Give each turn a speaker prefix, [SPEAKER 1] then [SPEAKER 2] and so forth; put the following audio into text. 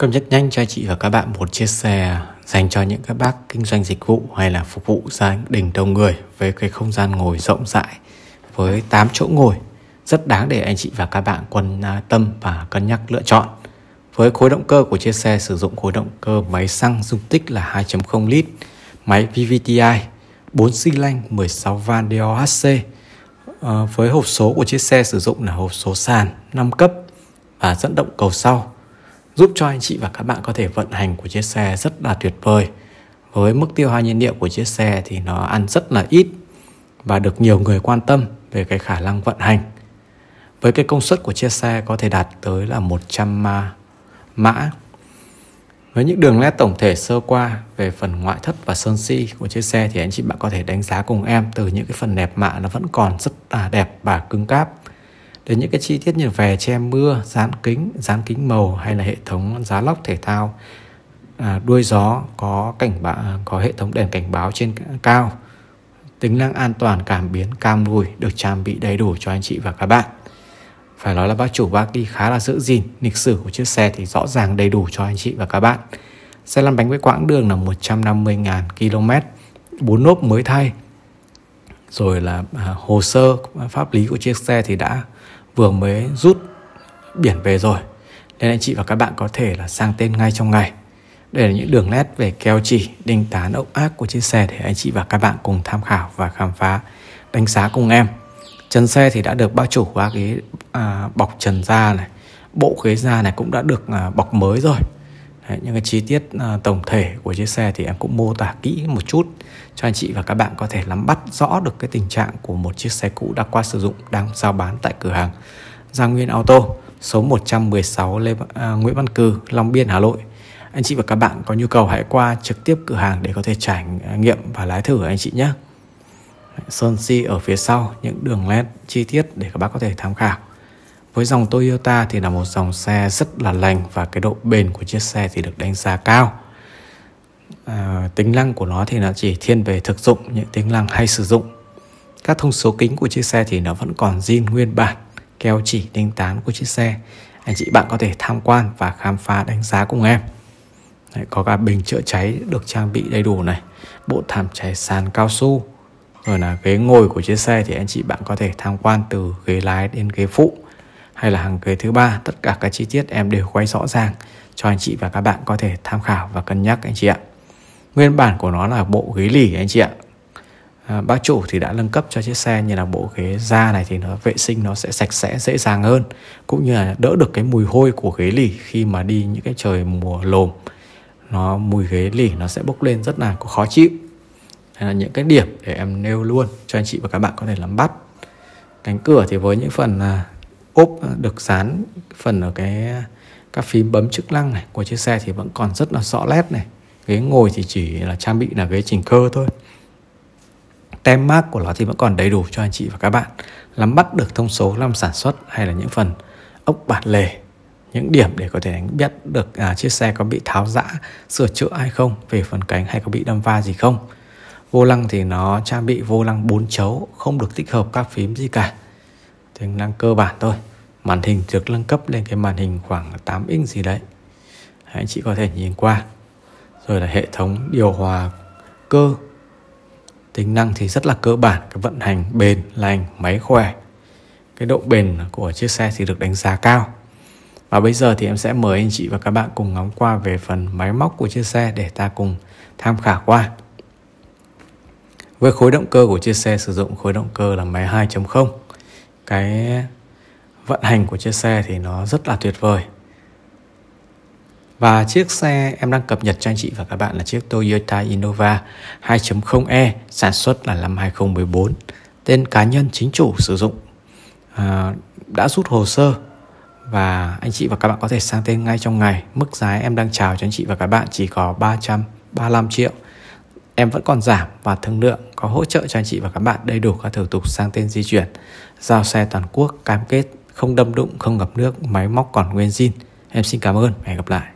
[SPEAKER 1] cầm nhật nhanh cho chị và các bạn một chia sẻ dành cho những các bác kinh doanh dịch vụ hay là phục vụ gia đình đông người với cái không gian ngồi rộng rãi với 8 chỗ ngồi rất đáng để anh chị và các bạn quan à, tâm và cân nhắc lựa chọn. Với khối động cơ của chiếc xe sử dụng khối động cơ máy xăng dung tích là 2.0 lít, máy vvti 4 xi lanh 16 van DOHC. À, ờ, với hộp số của chiếc xe sử dụng là hộp số sàn 5 cấp và dẫn động cầu sau giúp cho anh chị và các bạn có thể vận hành của chiếc xe rất là tuyệt vời. Với mức tiêu hao nhiên liệu của chiếc xe thì nó ăn rất là ít và được nhiều người quan tâm về cái khả năng vận hành. Với cái công suất của chiếc xe có thể đạt tới là 100 à, mã. Với những đường nét tổng thể sơ qua về phần ngoại thất và sơn si của chiếc xe thì anh chị bạn có thể đánh giá cùng em từ những cái phần đẹp mạ nó vẫn còn rất là đẹp và cứng cáp đến những cái chi tiết như về che mưa, dán kính, dán kính màu hay là hệ thống giá lóc thể thao, à, đuôi gió có cảnh báo à, có hệ thống đèn cảnh báo trên cao. Tính năng an toàn cảm biến cam lùi được trang bị đầy đủ cho anh chị và các bạn. Phải nói là bác chủ bác đi khá là giữ gìn, lịch sử của chiếc xe thì rõ ràng đầy đủ cho anh chị và các bạn. Xe lăn bánh với quãng đường là 150.000 km, bốn lốp mới thay, rồi là à, hồ sơ pháp lý của chiếc xe thì đã vừa mới rút biển về rồi nên anh chị và các bạn có thể là sang tên ngay trong ngày đây là những đường nét về keo chỉ đinh tán ốc ác của chiếc xe để anh chị và các bạn cùng tham khảo và khám phá đánh giá cùng em chân xe thì đã được bác chủ qua cái à, bọc trần da này bộ ghế da này cũng đã được à, bọc mới rồi Đấy, những cái chi tiết uh, tổng thể của chiếc xe thì em cũng mô tả kỹ một chút cho anh chị và các bạn có thể nắm bắt rõ được cái tình trạng của một chiếc xe cũ đã qua sử dụng đang giao bán tại cửa hàng Gia Nguyên Auto số 116 Lê, uh, Nguyễn Văn Cừ, Long Biên, Hà Nội. Anh chị và các bạn có nhu cầu hãy qua trực tiếp cửa hàng để có thể trải nghiệm và lái thử anh chị nhé. Sơn si ở phía sau những đường led chi tiết để các bác có thể tham khảo. Với dòng Toyota thì là một dòng xe rất là lành và cái độ bền của chiếc xe thì được đánh giá cao. À, tính năng của nó thì nó chỉ thiên về thực dụng những tính năng hay sử dụng. Các thông số kính của chiếc xe thì nó vẫn còn zin nguyên bản, keo chỉ đinh tán của chiếc xe. Anh chị bạn có thể tham quan và khám phá đánh giá cùng em. Đấy, có cả bình chữa cháy được trang bị đầy đủ này, bộ thảm cháy sàn cao su, rồi là ghế ngồi của chiếc xe thì anh chị bạn có thể tham quan từ ghế lái đến ghế phụ hay là hàng ghế thứ ba tất cả các chi tiết em đều quay rõ ràng cho anh chị và các bạn có thể tham khảo và cân nhắc anh chị ạ nguyên bản của nó là bộ ghế lì anh chị ạ à, bác chủ thì đã nâng cấp cho chiếc xe như là bộ ghế da này thì nó vệ sinh nó sẽ sạch sẽ dễ dàng hơn cũng như là đỡ được cái mùi hôi của ghế lì khi mà đi những cái trời mùa lồm nó mùi ghế lì nó sẽ bốc lên rất là khó chịu Đây là những cái điểm để em nêu luôn cho anh chị và các bạn có thể nắm bắt cánh cửa thì với những phần à, ốp được dán phần ở cái các phím bấm chức năng này của chiếc xe thì vẫn còn rất là rõ nét này ghế ngồi thì chỉ là trang bị là ghế chỉnh cơ thôi tem mác của nó thì vẫn còn đầy đủ cho anh chị và các bạn nắm bắt được thông số năm sản xuất hay là những phần ốc bản lề những điểm để có thể đánh biết được à, chiếc xe có bị tháo giã sửa chữa hay không về phần cánh hay có bị đâm va gì không vô lăng thì nó trang bị vô lăng bốn chấu không được tích hợp các phím gì cả tính năng cơ bản thôi màn hình được nâng cấp lên cái màn hình khoảng 8 inch gì đấy anh chị có thể nhìn qua rồi là hệ thống điều hòa cơ tính năng thì rất là cơ bản cái vận hành bền lành máy khỏe cái độ bền của chiếc xe thì được đánh giá cao và bây giờ thì em sẽ mời anh chị và các bạn cùng ngắm qua về phần máy móc của chiếc xe để ta cùng tham khảo qua với khối động cơ của chiếc xe sử dụng khối động cơ là máy 2.0 cái vận hành của chiếc xe thì nó rất là tuyệt vời và chiếc xe em đang cập nhật cho anh chị và các bạn là chiếc Toyota Innova 2.0e sản xuất là năm 2014 tên cá nhân chính chủ sử dụng à, đã rút hồ sơ và anh chị và các bạn có thể sang tên ngay trong ngày mức giá em đang chào cho anh chị và các bạn chỉ có 335 triệu em vẫn còn giảm và thương lượng có hỗ trợ cho anh chị và các bạn đầy đủ các thủ tục sang tên di chuyển giao xe toàn quốc cam kết không đâm đụng, không ngập nước, máy móc còn nguyên zin. Em xin cảm ơn hẹn gặp lại.